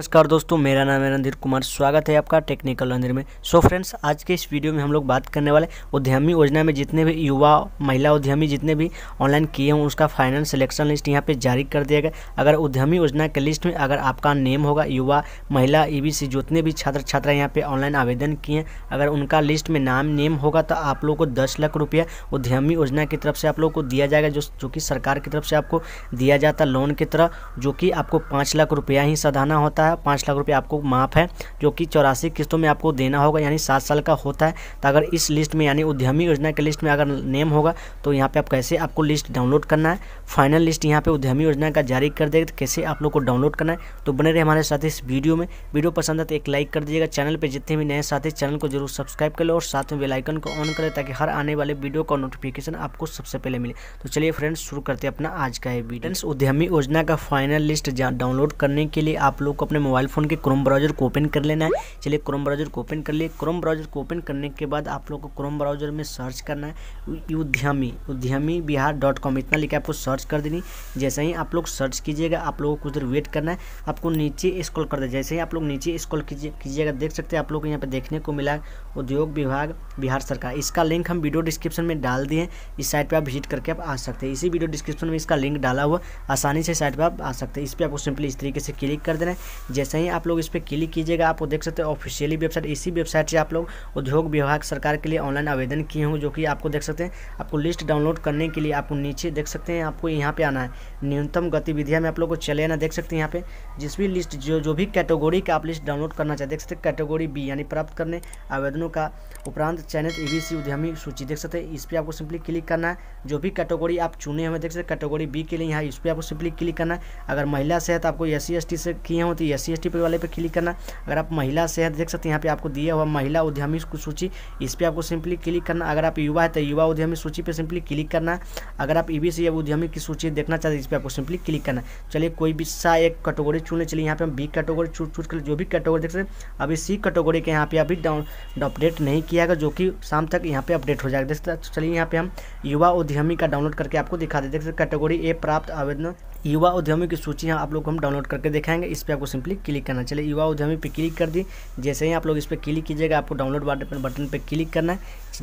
नमस्कार दोस्तों मेरा नाम है रणधीर कुमार स्वागत है आपका टेक्निकल रणधीर में सो so फ्रेंड्स आज के इस वीडियो में हम लोग बात करने वाले उद्यमी योजना में जितने भी युवा महिला उद्यमी जितने भी ऑनलाइन किए हैं उसका फाइनल सिलेक्शन लिस्ट यहां पे जारी कर दिया गया अगर उद्यमी योजना के लिस्ट में अगर आपका नेम होगा युवा महिला ई e जितने भी छात्र छात्रा यहाँ पर ऑनलाइन आवेदन किए हैं अगर उनका लिस्ट में नाम नेम होगा तो आप लोग को दस लाख रुपया उद्यमी योजना की तरफ से आप लोग को दिया जाएगा जो जो कि सरकार की तरफ से आपको दिया जाता लोन की तरह जो कि आपको पाँच लाख रुपया ही सधाना होता है है पाँच लाख रुपये आपको माफ है जो कि चौरासी किस्तों में आपको देना होगा यानी सात साल का होता है तो अगर इस लिस्ट में यानी उद्यमी योजना के लिस्ट में अगर नेम होगा तो यहाँ पर आप कैसे आपको लिस्ट डाउनलोड करना है फाइनल लिस्ट यहाँ पर उद्यमी योजना का जारी कर देगा तो कैसे आप लोग को डाउनलोड करना है तो बने रहे हमारे साथ इस वीडियो में वीडियो पसंद है तो एक लाइक कर दीजिएगा चैनल पर जितने भी नए साथी चैनल को जरूर सब्सक्राइब कर लो और साथ में बेलाइकन को ऑन करें ताकि हर आने वाले वीडियो का नोटिफिकेशन आपको सबसे पहले मिले तो चलिए फ्रेंड्स शुरू करते हैं अपना आज का ये वीडियो उद्यमी योजना का फाइनल लिस्ट डाउनलोड करने के लिए आप लोग को अपने अपने मोबाइल फ़ोन के क्रोम ब्राउज़र को ओपन कर लेना है चलिए क्रोम ब्राउज़र को ओपन कर लिए क्रोम ब्राउज़र को ओपन करने के बाद आप लोग को क्रोम ब्राउज़र में सर्च करना है उद्यमी उद्यमी बिहार डॉट कॉम इतना लिखा आपको सर्च कर देनी जैसे ही आप लोग सर्च कीजिएगा आप लोगों को कुछ देर वेट करना है आपको नीचे स्कॉल कर दे जैसे ही आप लोग नीचे स्कॉल कीजिएगा देख सकते हैं आप लोग को यहाँ पर देखने को मिला उद्योग विभाग बिहार सरकार इसका लिंक हम वीडियो डिस्क्रिप्शन में डाल दिए इस साइट पर आप विजिट करके आप आ सकते हैं इसी वीडियो डिस्क्रिप्शन में इसका लिंक डाला हुआ आसानी से साइट पर आप आ सकते हैं इस पर आपको सिंपली इस तरीके से क्लिक कर देना है जैसे ही आप लोग इस पर क्लिक कीजिएगा आप देख सकते हैं ऑफिशियली वेबसाइट इसी वेबसाइट से आप लोग उद्योग विभाग सरकार के लिए ऑनलाइन आवेदन किए हों जो कि आपको देख सकते हैं आपको लिस्ट डाउनलोड करने के लिए आपको नीचे देख सकते हैं आपको यहाँ पर आना है न्यूनतम गतिविधियाँ में आप लोग को चले आना देख सकते हैं यहाँ पर जिस भी लिस्ट जो जो भी कैटेगोरी का आप लिस्ट डाउनलोड करना चाहते देख सकते हैं कैटेगोरी बी यानी प्राप्त करने आवेदनों का उपरांत चयनित ईबीसी e उद्यमी सूची देख सकते हैं इस पर आपको सिंपली क्लिक करना है जो भी कैटेगोरी आप चुने हुए देख सकते हैं कैटेगोरी बी के लिए यहाँ इस पर आपको सिंपली क्लिक करना है अगर महिला से है तो आपको एस सी से किए हों तो एस सी एस टी वाले पर क्लिक करना अगर आप महिला से है देख सकते हैं यहाँ पे आपको दिया हुआ महिला उद्यमी सूची इस पर आपको सिंपली क्लिक करना अगर आप युवा है तो युवा उद्यमी सूची पर सिंपली क्लिक करना अगर आप ई या उद्यमी की सूची देखना चाहते हैं इस पर आपको सिंपली क्लिक करना चलिए कोई भी सा एक कैटेगोरी चुन चलिए यहाँ पे हम बी कैटेगोरी चूज चूज कर जो भी कैटेगोरी देख सकते हैं अभी सी कैटेगोरी के यहाँ पे अभी डाउन अपडेट नहीं किया गया जो कि शाम तक यहाँ पे अपडेट हो जाएगा देख सकते चलिए यहाँ पे हम युवा उद्यमी का डाउनलोड करके आपको दिखा देते देख सकते कैटेगोरी ए प्राप्त आवेदन युवा उद्यमी की सूची यहाँ आप लोग हम डाउनलोड करके दिखाएंगे इस पर आपको सिंपली सिंपली क्लिक करना चलिए युवा उद्यमी पे क्लिक कर दी जैसे ही आप लोग इस पर क्लिक कीजिएगा आपको डाउनलोड बटन पे क्लिक करना है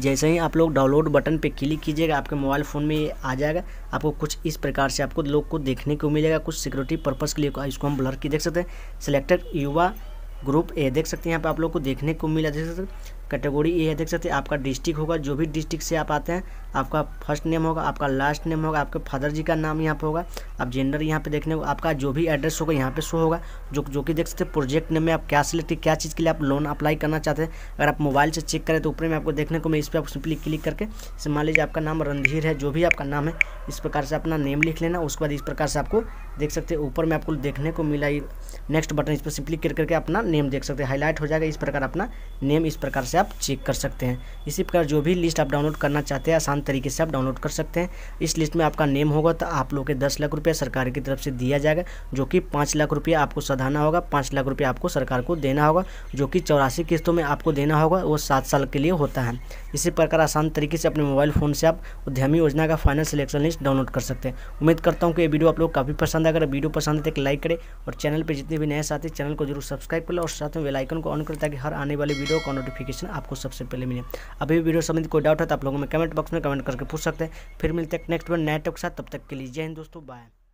जैसे ही आप लोग डाउनलोड बटन पे क्लिक कीजिएगा आपके मोबाइल फ़ोन में आ जाएगा आपको कुछ इस प्रकार से आपको लोग को देखने को मिलेगा कुछ सिक्योरिटी पर्पज़ के लिए इसको हम ब्लर की देख सकते हैं सिलेक्टेड युवा ग्रुप ए देख सकते हैं यहाँ पे आप लोग को देखने को मिला देख सकते कैटेगोरी ए है देख सकते हैं आपका डिस्ट्रिक्ट होगा जो भी डिस्ट्रिक्ट से आप आते हैं आपका फर्स्ट नेम होगा आपका लास्ट नेम होगा आपके फादर जी का नाम यहाँ पे होगा आप जेंडर यहाँ पे देखने को आपका जो भी एड्रेस होगा यहाँ पे शो होगा जो जो कि देख सकते हैं प्रोजेक्ट नेम में आप क्या सिलेक्ट क्या चीज़ के लिए आप लोन अप्लाई करना चाहते हैं अगर आप मोबाइल से चेक करें तो ऊपर में आपको देखने को मैं इस पर आप सिंपली क्लिक करके मान लीजिए आपका नाम रणधीर है जो भी आपका नाम है इस प्रकार से अपना नेम लिख लेना उसके बाद इस प्रकार से आपको देख सकते हैं ऊपर में आपको देखने को मिला नेक्स्ट बटन इस पर सिंपली क्लिक करके अपना नेम देख सकते हैं हाईलाइट हो जाएगा इस प्रकार अपना नेम इस प्रकार से से आप चेक कर सकते हैं इसी प्रकार जो भी लिस्ट आप डाउनलोड करना चाहते हैं आसान तरीके से आप डाउनलोड कर सकते हैं इस लिस्ट में आपका नेम होगा तो आप लोग के दस लाख रुपया सरकार की तरफ से दिया जाएगा जो कि पाँच लाख रुपया आपको सधाना होगा पाँच लाख रुपया आपको सरकार को देना होगा जो कि चौरासी किस्तों में आपको देना होगा वो सात साल के लिए होता है इसी प्रकार आसान तरीके से अपने मोबाइल फ़ोन से आप उद्यमी योजना का फाइनल सिलेक्शन लिस्ट डाउनलोड कर सकते हैं उम्मीद करता हूँ कि ये वीडियो आप लोग काफ़ी पसंद है अगर वीडियो पसंद है तो एक लाइक करें और चैनल पर जितने भी नए साथी चैनल को जरूर सब्सक्राइब करें और साथ में बेलाइकन को ऑन करें ताकि हर आने वाले वीडियो का नोटिफिकेशन नोटिफिकेशन आपको सबसे पहले मिले अभी वीडियो संबंधित कोई डाउट है तो आप लोगों में कमेंट बॉक्स में कमेंट करके पूछ सकते हैं फिर मिलते हैं नेक्स्ट वन नए टॉप के साथ तब तक के लिए जय हिंद दोस्तों बाय